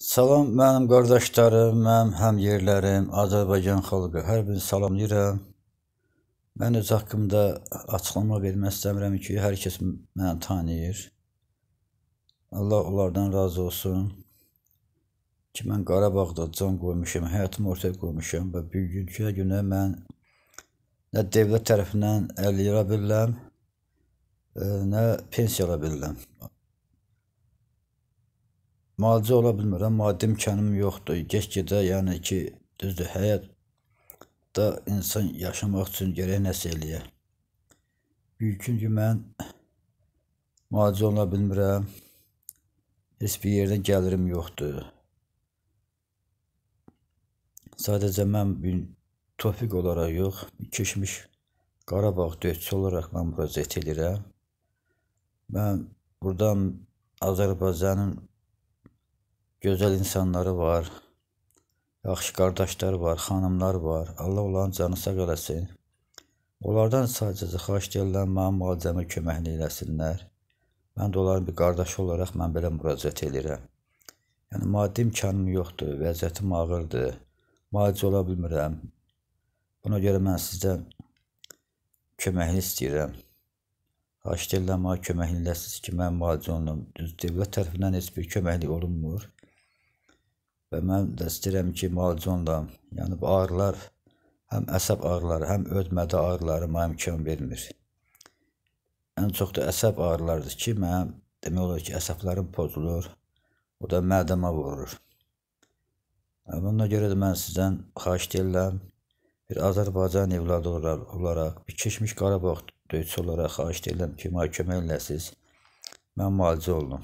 Salam mənim qardaşlarım, mənim həmyerlərim, Azərbaycan xalqı. Hər bir salamlayıram. Mən öz haqqımda açıqlama vermək istəmirəm ki, hər kəs məni tanıyır. Allah onlardan razı olsun ki, mən Qarabağda can qoymuşam, həyatımı ortaya qoymuşam və bu günkü günə mən nə dövlət tərəfindən əldə edə bilirəm, e, nə pensiya ala bilirəm müalicə ola bilmirəm, maddi imkanım yoxdur. Get-gedə, yəni ki, düzdür, həyatda insan yaşamaq üçün gərək nəsə eləyə. Mümkün ki, mən müalicə ola bilmirəm. Heç bir yerdən gəlirim yoxdur. Sadəcə mən bu topik olaraq yox, keçmiş Qarabağ döyüşçüsü olaraq mən müraciət edirəm. Mən burdan Azərbaycanın gözəl insanları var, yaxşı qardaşlar var, xanımlar var. Allah onların canı sağ eləsin. Onlardan sadəcə xahiş edirəm mənim müalicəmə köməklik eləsinlər. Mən də onların bir qardaşı olaraq mən belə müraciət edirəm. Yəni maddi imkanım yoxdur, vəziyyətim ağırdır. Müalicə ola bilmirəm. Buna görə mən sizdən köməklik istəyirəm. Xahiş edirəm mənə köməklik eləsiniz ki, mən müalicə olunum. Düz dövlət tərəfindən heç bir köməklik olunmur. Və mən də istəyirəm ki, müalicə onunla, yəni bu ağrılar həm əsəb ağrıları, həm ödmədə ağrıları mənim imkan vermir. Ən çox da əsəb ağrılarıdır ki, mənim demək olar ki, əsəblərim pozulur, o da mədəmə vurur. Buna görə də mən sizdən xahiş edirəm, bir Azərbaycan evladı olaraq, bir keçmiş Qarabağ döyüşçü olaraq xahiş edirəm ki, mənə kömək eləsiniz. Mən müalicə olunum.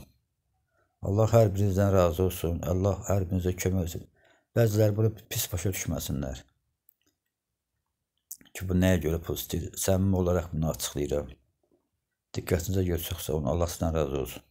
Allah hər birinizdən razı olsun. Allah hər birinizə kömək olsun. Bəziləri bunu pis başa düşməsinlər. Ki, bu nəyə görə pozitiv? Səmimi olaraq bunu açıqlayıram. Diqqətinizə görsəxsə, onu Allah sizdən razı olsun.